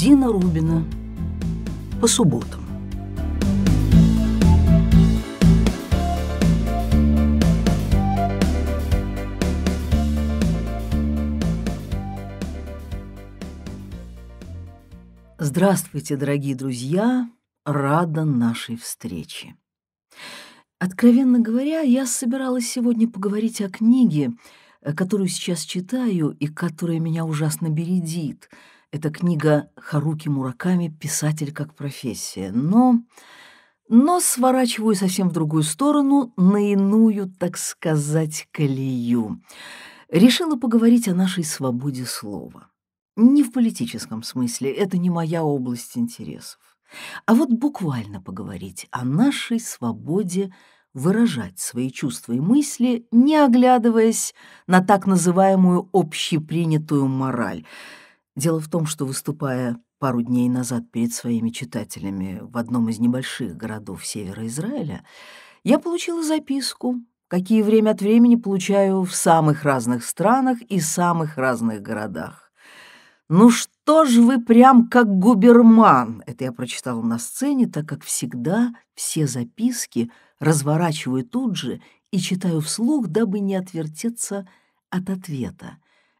Дина Рубина по субботам. Здравствуйте, дорогие друзья! Рада нашей встрече. Откровенно говоря, я собиралась сегодня поговорить о книге, э, которую сейчас читаю и которая меня ужасно бередит – это книга Харуки Мураками «Писатель как профессия». Но, но сворачиваю совсем в другую сторону, на иную, так сказать, колею. Решила поговорить о нашей свободе слова. Не в политическом смысле, это не моя область интересов. А вот буквально поговорить о нашей свободе выражать свои чувства и мысли, не оглядываясь на так называемую общепринятую мораль – Дело в том, что выступая пару дней назад перед своими читателями в одном из небольших городов севера Израиля, я получила записку, какие время от времени получаю в самых разных странах и самых разных городах. «Ну что ж вы прям как губерман!» — это я прочитала на сцене, так как всегда все записки разворачиваю тут же и читаю вслух, дабы не отвертеться от ответа.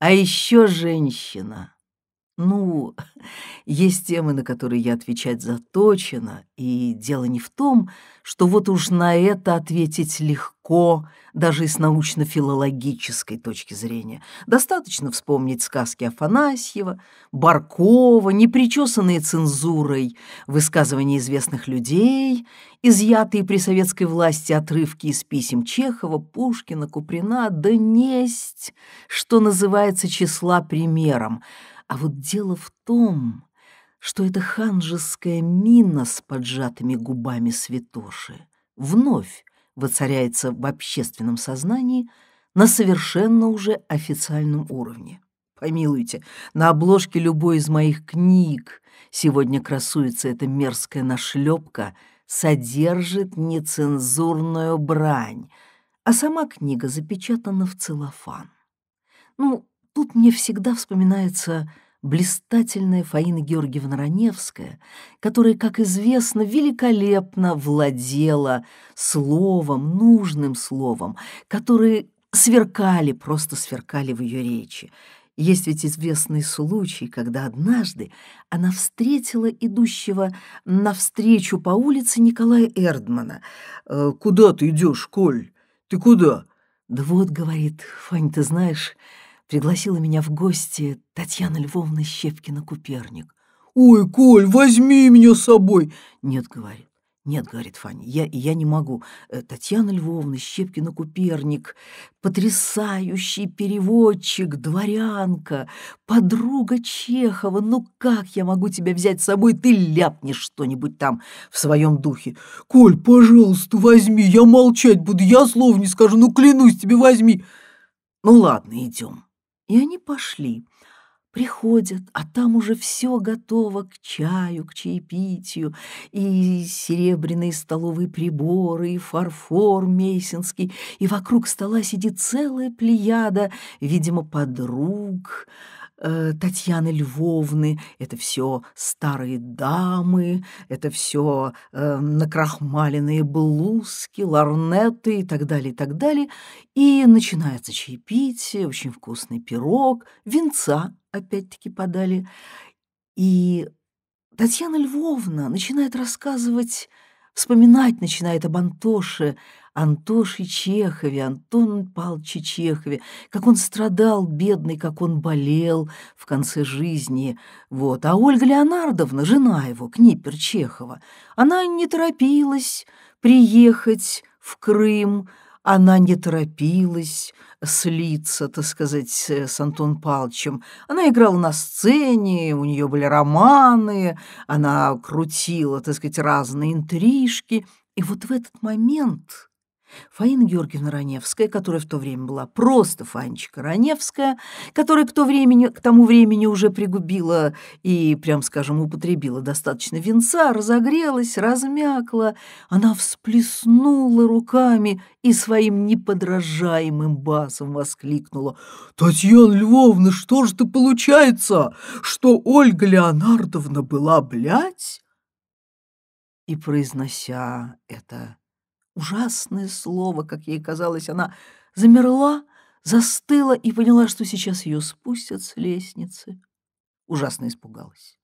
«А еще женщина!» Ну, есть темы, на которые я отвечать заточена, и дело не в том, что вот уж на это ответить легко, даже и с научно-филологической точки зрения. Достаточно вспомнить сказки Афанасьева, Баркова, непричесанные цензурой высказывания известных людей, изъятые при советской власти отрывки из писем Чехова, Пушкина, Куприна, да несть, что называется числа примером – а вот дело в том, что эта ханжеская мина с поджатыми губами святоши вновь воцаряется в общественном сознании на совершенно уже официальном уровне. Помилуйте, на обложке любой из моих книг сегодня красуется эта мерзкая нашлепка «Содержит нецензурную брань», а сама книга запечатана в целлофан. Ну, тут мне всегда вспоминается блистательная Фаина Георгиевна Раневская, которая, как известно, великолепно владела словом, нужным словом, которые сверкали, просто сверкали в ее речи. Есть ведь известный случай, когда однажды она встретила идущего навстречу по улице Николая Эрдмана. «Э, «Куда ты идешь, Коль? Ты куда?» «Да вот, — говорит, — Фань, ты знаешь, — пригласила меня в гости Татьяна Львовна Щепкина-Куперник. «Ой, Коль, возьми меня с собой!» «Нет, — говорит, — нет, — говорит Фаня, я, я не могу. Э, Татьяна Львовна Щепкина-Куперник, потрясающий переводчик, дворянка, подруга Чехова, ну как я могу тебя взять с собой? Ты ляпнешь что-нибудь там в своем духе. Коль, пожалуйста, возьми, я молчать буду, я слов не скажу, ну клянусь тебе, возьми!» «Ну ладно, идем», и они пошли. Приходят, а там уже все готово к чаю, к чаепитию, и серебряные столовые приборы, и фарфор мейсинский, и вокруг стола сидит целая плеяда, видимо, подруг, Э, Татьяны Львовны, это все старые дамы, это все э, накрахмаленные блузки, ларнеты и так далее, и так далее. И начинается чаепитие, очень вкусный пирог, венца опять-таки подали. И Татьяна Львовна начинает рассказывать, вспоминать начинает об Антоше, Антоше Чехове, Антон Палче Чехове, как он страдал, бедный, как он болел в конце жизни. Вот. А Ольга Леонардовна, жена его, Книпер Чехова, она не торопилась приехать в Крым, она не торопилась слиться, так сказать, с Антон Палчем. Она играла на сцене, у нее были романы, она крутила, так сказать, разные интрижки. И вот в этот момент Фаина Георгиевна Раневская, которая в то время была просто Фанечка Раневская, которая к, то времени, к тому времени уже пригубила и, прям скажем, употребила достаточно венца, разогрелась, размякла, она всплеснула руками и своим неподражаемым басом воскликнула. «Татьяна Львовна, что же ты получается, что Ольга Леонардовна была, блядь?» И, произнося это, Ужасное слово, как ей казалось, она замерла, застыла и поняла, что сейчас ее спустят с лестницы. Ужасно испугалась.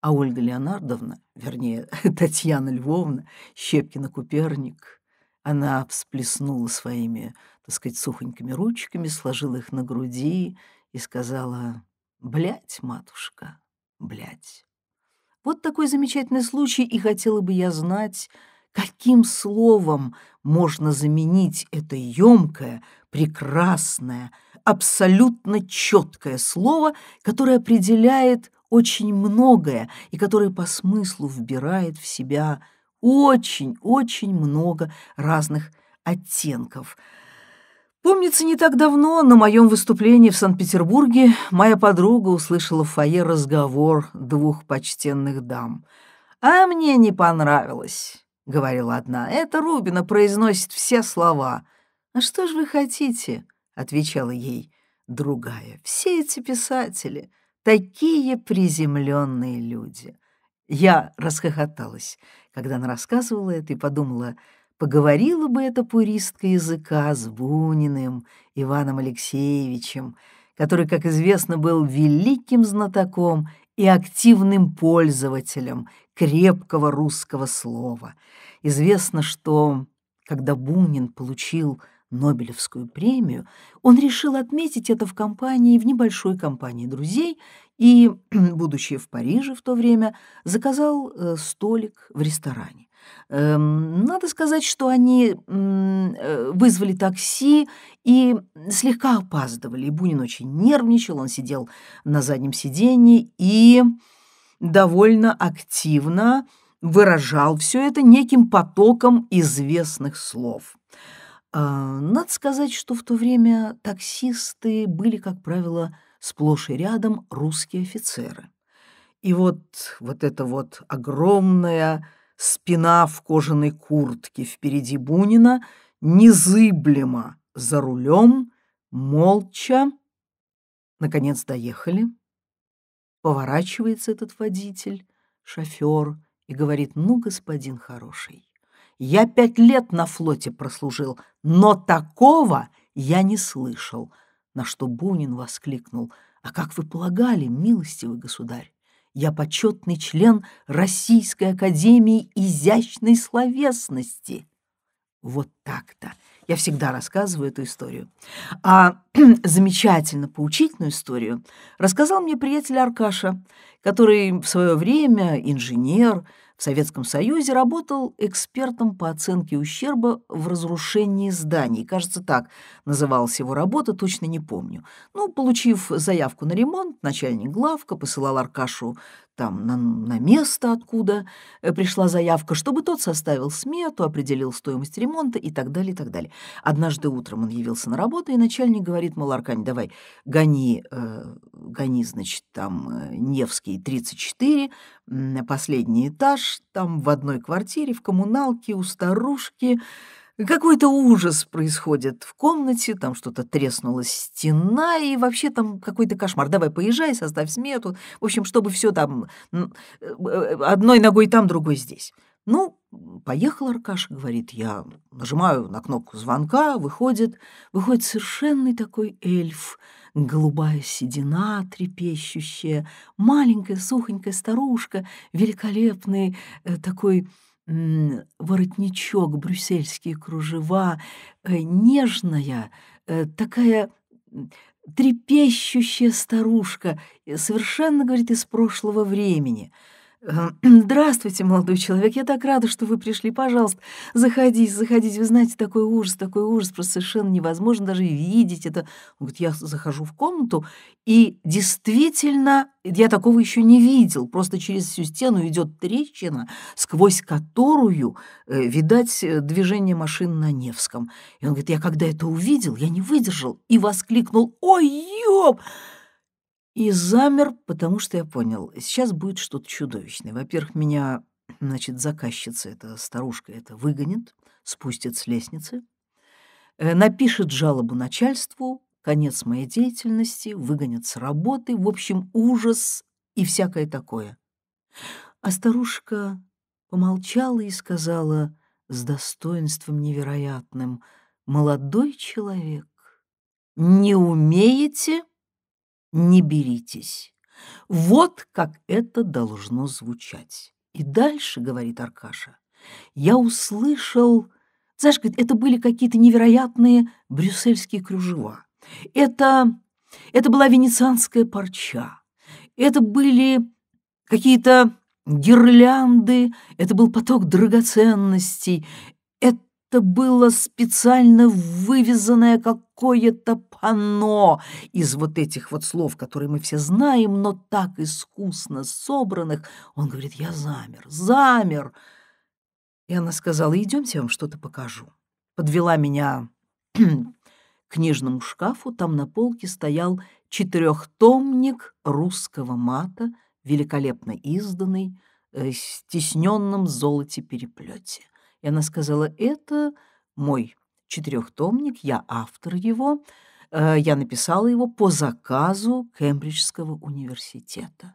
А Ольга Леонардовна, вернее, Татьяна Львовна, Щепкина Куперник, она всплеснула своими, так сказать, сухонькими ручками, сложила их на груди и сказала «Блядь, матушка, блядь». Вот такой замечательный случай, и хотела бы я знать, Каким словом можно заменить это емкое, прекрасное, абсолютно четкое слово, которое определяет очень многое и которое по смыслу вбирает в себя очень-очень много разных оттенков. Помнится, не так давно на моем выступлении в Санкт-Петербурге моя подруга услышала в фойе разговор двух почтенных дам. А мне не понравилось. — говорила одна. «Это Рубина произносит все слова». «А что же вы хотите?» — отвечала ей другая. «Все эти писатели — такие приземленные люди». Я расхохоталась, когда она рассказывала это, и подумала, поговорила бы эта пуристка языка с Буниным Иваном Алексеевичем, который, как известно, был великим знатоком и активным пользователем крепкого русского слова. Известно, что когда Бунин получил Нобелевскую премию, он решил отметить это в компании, в небольшой компании друзей, и, будучи в Париже в то время, заказал э, столик в ресторане. Эм, надо сказать, что они э, вызвали такси и слегка опаздывали. Бунин очень нервничал, он сидел на заднем сиденье и довольно активно выражал все это неким потоком известных слов. А, надо сказать, что в то время таксисты были, как правило, сплошь и рядом русские офицеры. И вот, вот это вот огромное спина в кожаной куртке впереди Бунина, незыблемо за рулем, молча. Наконец доехали. Поворачивается этот водитель, шофер, и говорит, ну, господин хороший, я пять лет на флоте прослужил, но такого я не слышал. На что Бунин воскликнул, а как вы полагали, милостивый государь? Я почетный член Российской Академии изящной словесности. Вот так-то. Я всегда рассказываю эту историю. А замечательно поучительную историю рассказал мне приятель Аркаша, который в свое время инженер, в Советском Союзе работал экспертом по оценке ущерба в разрушении зданий. Кажется, так называлась его работа, точно не помню. Ну, получив заявку на ремонт, начальник главка посылал Аркашу там, на, на место, откуда э, пришла заявка, чтобы тот составил смету, определил стоимость ремонта и так далее, и так далее. Однажды утром он явился на работу, и начальник говорит, мол, Аркань, давай, гони, э, гони, значит, там, э, Невский 34, последний этаж, там в одной квартире, в коммуналке, у старушки, какой-то ужас происходит в комнате, там что-то треснула стена, и вообще там какой-то кошмар. Давай поезжай, составь смету. В общем, чтобы все там э, одной ногой там, другой здесь. Ну, поехал Аркаш, говорит, я нажимаю на кнопку звонка, выходит, выходит совершенный такой эльф, голубая седина трепещущая, маленькая сухонькая старушка, великолепный э, такой воротничок, брюссельские кружева, э, нежная, э, такая трепещущая старушка, э, совершенно, говорит, из прошлого времени — Э, «Здравствуйте, молодой человек, я так рада, что вы пришли. Пожалуйста, заходите, заходите. Вы знаете, такой ужас, такой ужас, просто совершенно невозможно даже видеть это». Он говорит, я захожу в комнату, и действительно, я такого еще не видел. Просто через всю стену идет трещина, сквозь которую, э, видать, движение машин на Невском. И он говорит, я когда это увидел, я не выдержал и воскликнул «Ой, ёб!» И замер, потому что я понял, сейчас будет что-то чудовищное. Во-первых, меня, значит, заказчица, эта старушка, это выгонит, спустит с лестницы, э, напишет жалобу начальству, конец моей деятельности, выгонят с работы, в общем, ужас и всякое такое. А старушка помолчала и сказала с достоинством невероятным, «Молодой человек, не умеете?» не беритесь. Вот как это должно звучать. И дальше, говорит Аркаша, я услышал... Знаешь, говорит, это были какие-то невероятные брюссельские кружева. Это, это была венецианская парча. Это были какие-то гирлянды, это был поток драгоценностей, это было специально вывязанное какое-то панно из вот этих вот слов, которые мы все знаем, но так искусно собранных. Он говорит, я замер, замер. И она сказала, идемте, я вам что-то покажу. Подвела меня к книжному шкафу, там на полке стоял четырехтомник русского мата, великолепно изданный, э, стесненном золоте переплете. И она сказала, это мой четырехтомник, я автор его, э, я написала его по заказу Кембриджского университета.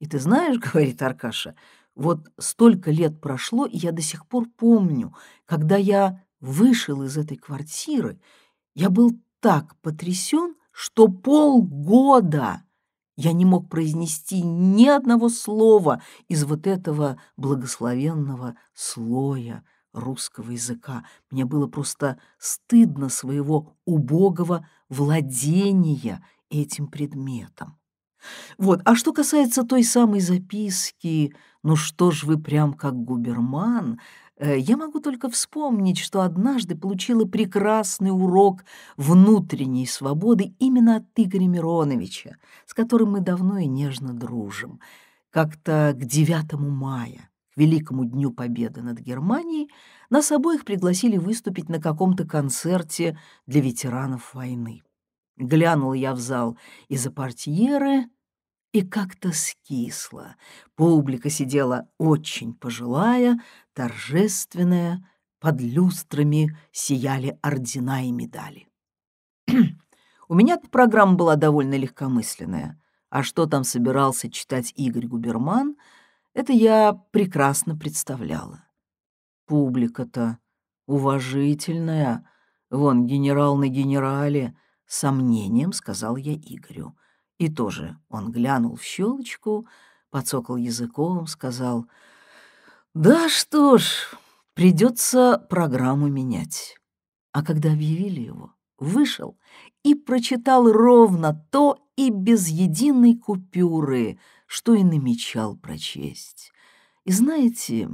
И ты знаешь, говорит Аркаша, вот столько лет прошло, и я до сих пор помню, когда я вышел из этой квартиры, я был так потрясен, что полгода я не мог произнести ни одного слова из вот этого благословенного слоя русского языка. Мне было просто стыдно своего убогого владения этим предметом. Вот. А что касается той самой записки, ну что ж вы прям как губерман, Э, я могу только вспомнить, что однажды получила прекрасный урок внутренней свободы именно от Игоря Мироновича, с которым мы давно и нежно дружим. Как-то к 9 мая, к Великому Дню Победы над Германией, нас обоих пригласили выступить на каком-то концерте для ветеранов войны. Глянул я в зал из-за портьеры — и как-то скисла. Публика сидела очень пожилая, торжественная, под люстрами сияли ордена и медали. У меня программа была довольно легкомысленная, а что там собирался читать Игорь Губерман, это я прекрасно представляла. Публика-то уважительная, вон генерал на генерале, сомнением сказал я Игорю — и тоже он глянул в щелочку, подсокал языком, сказал, «Да что ж, придется программу менять». А когда объявили его, вышел и прочитал ровно то и без единой купюры, что и намечал прочесть. И знаете,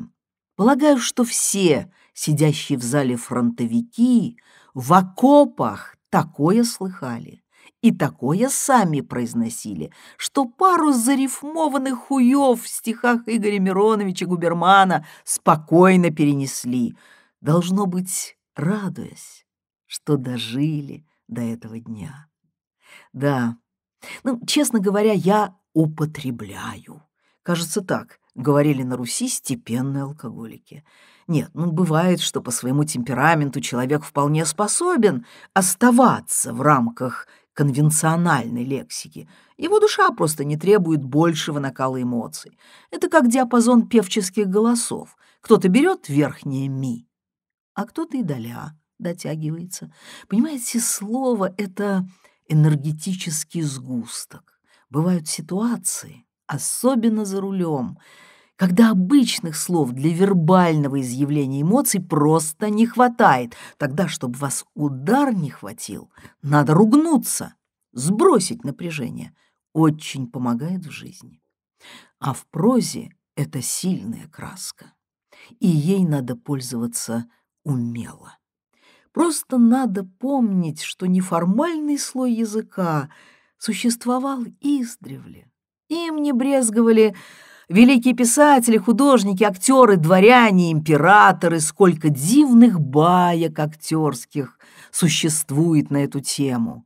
полагаю, что все сидящие в зале фронтовики в окопах такое слыхали. И такое сами произносили, что пару зарифмованных хуев в стихах Игоря Мироновича Губермана спокойно перенесли, должно быть, радуясь, что дожили до этого дня. Да, ну, честно говоря, я употребляю. Кажется, так говорили на Руси степенные алкоголики. Нет, ну бывает, что по своему темпераменту человек вполне способен оставаться в рамках конвенциональной лексики. Его душа просто не требует большего накала эмоций. Это как диапазон певческих голосов. Кто-то берет верхнее ми, а кто-то и доля дотягивается. Понимаете, слово — это энергетический сгусток. Бывают ситуации, особенно за рулем — когда обычных слов для вербального изъявления эмоций просто не хватает. Тогда, чтобы вас удар не хватил, надо ругнуться, сбросить напряжение. Очень помогает в жизни. А в прозе это сильная краска, и ей надо пользоваться умело. Просто надо помнить, что неформальный слой языка существовал издревле. Им не брезговали Великие писатели, художники, актеры, дворяне, императоры, сколько дивных баек актерских существует на эту тему.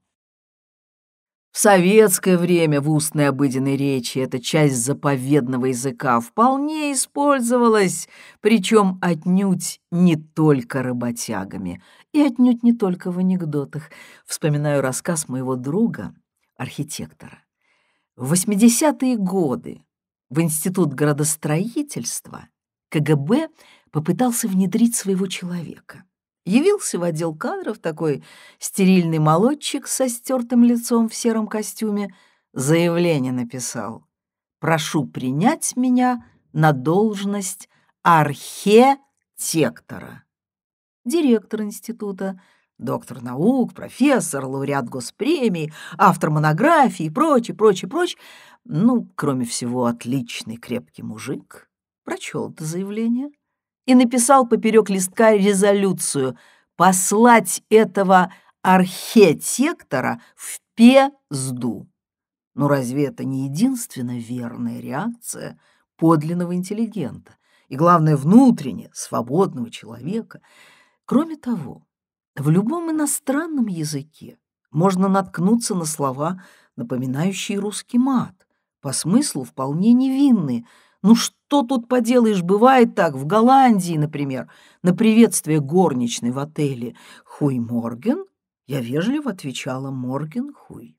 В советское время в устной обыденной речи эта часть заповедного языка вполне использовалась, причем отнюдь не только работягами и отнюдь не только в анекдотах. Вспоминаю рассказ моего друга, архитектора. В 80-е годы в Институт градостроительства КГБ попытался внедрить своего человека. Явился в отдел кадров такой стерильный молодчик со стертым лицом в сером костюме, заявление написал «Прошу принять меня на должность архитектора». Директор института доктор наук, профессор, лауреат госпремии, автор монографии и прочее, прочее, прочее. Ну, кроме всего, отличный крепкий мужик прочел это заявление и написал поперек листка резолюцию послать этого архитектора в пезду. Но ну, разве это не единственная верная реакция подлинного интеллигента и, главное, внутренне свободного человека? Кроме того, в любом иностранном языке можно наткнуться на слова, напоминающие русский мат, по смыслу вполне невинные. Ну что тут поделаешь, бывает так, в Голландии, например, на приветствие горничной в отеле «Хуй Морген» я вежливо отвечала «Морген Хуй».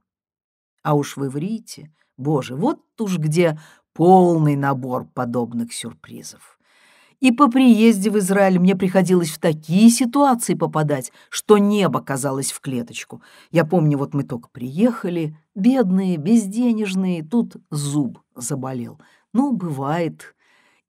А уж вы врите, боже, вот уж где полный набор подобных сюрпризов. И по приезде в Израиль мне приходилось в такие ситуации попадать, что небо казалось в клеточку. Я помню, вот мы только приехали, бедные, безденежные, тут зуб заболел. Ну, бывает.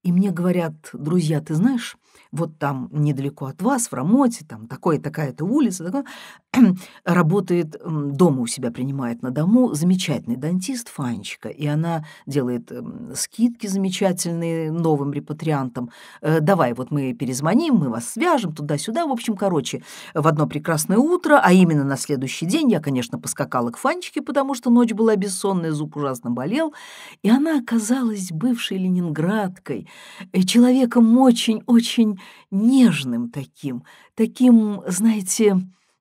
И мне говорят, друзья, ты знаешь, вот там недалеко от вас, в Рамоте, там такая-такая-то улица, такая, работает, дома у себя принимает на дому замечательный дантист Фанечка, и она делает скидки замечательные новым репатриантам. Э, давай, вот мы перезвоним, мы вас свяжем туда-сюда. В общем, короче, в одно прекрасное утро, а именно на следующий день я, конечно, поскакала к Фанечке, потому что ночь была бессонная, зуб ужасно болел, и она оказалась бывшей ленинградкой, э, человеком очень-очень очень нежным таким, таким, знаете,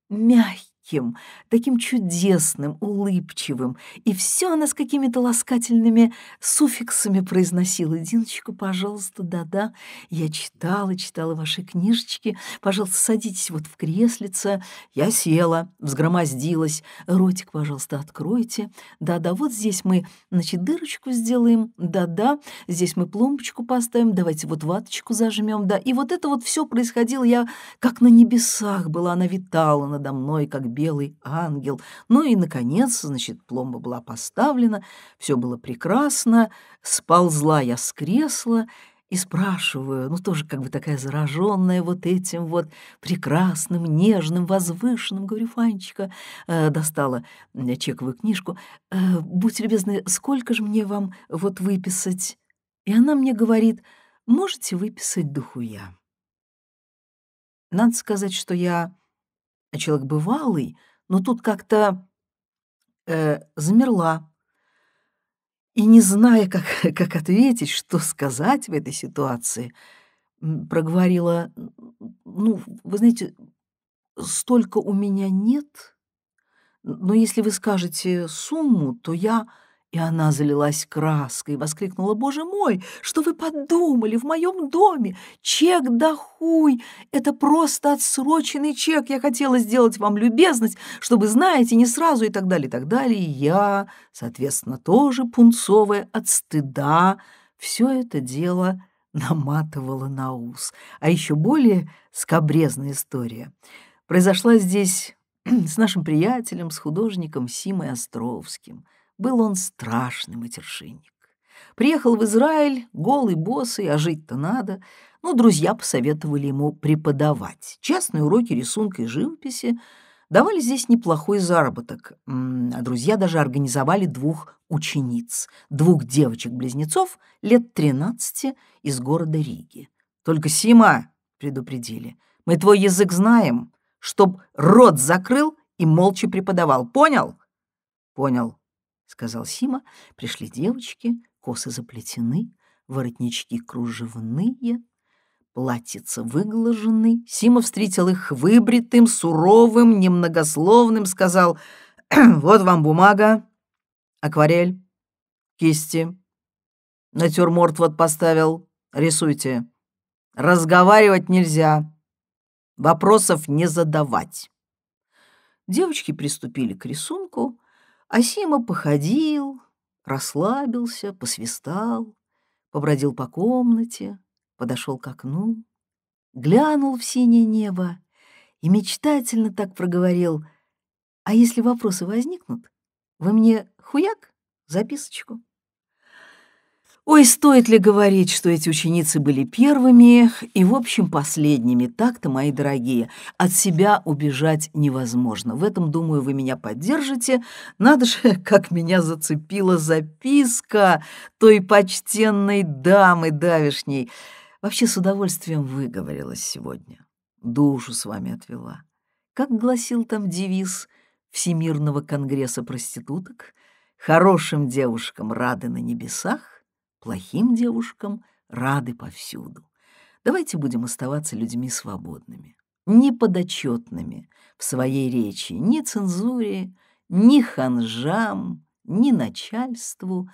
мягким мягким, таким чудесным, улыбчивым, и все она с какими-то ласкательными суффиксами произносила. «Диночка, пожалуйста, да-да, я читала, читала ваши книжечки, пожалуйста, садитесь вот в креслице, я села, взгромоздилась, ротик, пожалуйста, откройте, да-да, вот здесь мы, значит, дырочку сделаем, да-да, здесь мы пломбочку поставим, давайте вот ваточку зажмем, да, и вот это вот все происходило, я как на небесах была, она витала надо мной, как белый ангел. Ну и, наконец, значит, пломба была поставлена, все было прекрасно, сползла я с кресла и спрашиваю, ну тоже как бы такая зараженная вот этим вот прекрасным, нежным, возвышенным, говорю, Фанечка, э, достала чековую книжку, э, будьте любезны, сколько же мне вам вот выписать? И она мне говорит, можете выписать духу я. Надо сказать, что я а человек бывалый, но тут как-то э, замерла. И не зная, как, как ответить, что сказать в этой ситуации, проговорила, ну, вы знаете, столько у меня нет, но если вы скажете сумму, то я и она залилась краской и воскликнула, «Боже мой, что вы подумали в моем доме? Чек да хуй! Это просто отсроченный чек! Я хотела сделать вам любезность, чтобы, знаете, не сразу и так далее, и так далее. И я, соответственно, тоже пунцовая от стыда. Все это дело наматывала на ус. А еще более скобрезная история. Произошла здесь с нашим приятелем, с художником Симой Островским — был он страшный матершинник. Приехал в Израиль, голый, босый, а жить-то надо. Но ну, друзья посоветовали ему преподавать. Частные уроки рисунка и живописи давали здесь неплохой заработок. А друзья даже организовали двух учениц, двух девочек-близнецов лет 13 из города Риги. «Только Сима!» — предупредили. «Мы твой язык знаем, чтоб рот закрыл и молча преподавал. Понял?» «Понял», — сказал Сима. Пришли девочки, косы заплетены, воротнички кружевные, платьица выглажены. Сима встретил их выбритым, суровым, немногословным, сказал «Вот вам бумага, акварель, кисти, натюрморт вот поставил, рисуйте. Разговаривать нельзя, вопросов не задавать». Девочки приступили к рисунку — Асима походил, расслабился, посвистал, побродил по комнате, подошел к окну, глянул в синее небо и мечтательно так проговорил, «А если вопросы возникнут, вы мне хуяк записочку?» Ой, стоит ли говорить, что эти ученицы были первыми и, в общем, последними. Так-то, мои дорогие, от себя убежать невозможно. В этом, думаю, вы меня поддержите. Надо же, как меня зацепила записка той почтенной дамы давишней. Вообще, с удовольствием выговорилась сегодня. Душу с вами отвела. Как гласил там девиз Всемирного конгресса проституток, «Хорошим девушкам рады на небесах, Плохим девушкам рады повсюду. Давайте будем оставаться людьми свободными, неподотчетными в своей речи ни цензуре, ни ханжам, ни начальству.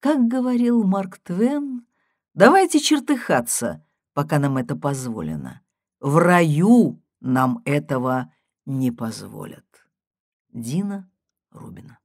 Как говорил Марк Твен, давайте чертыхаться, пока нам это позволено. В раю нам этого не позволят. Дина Рубина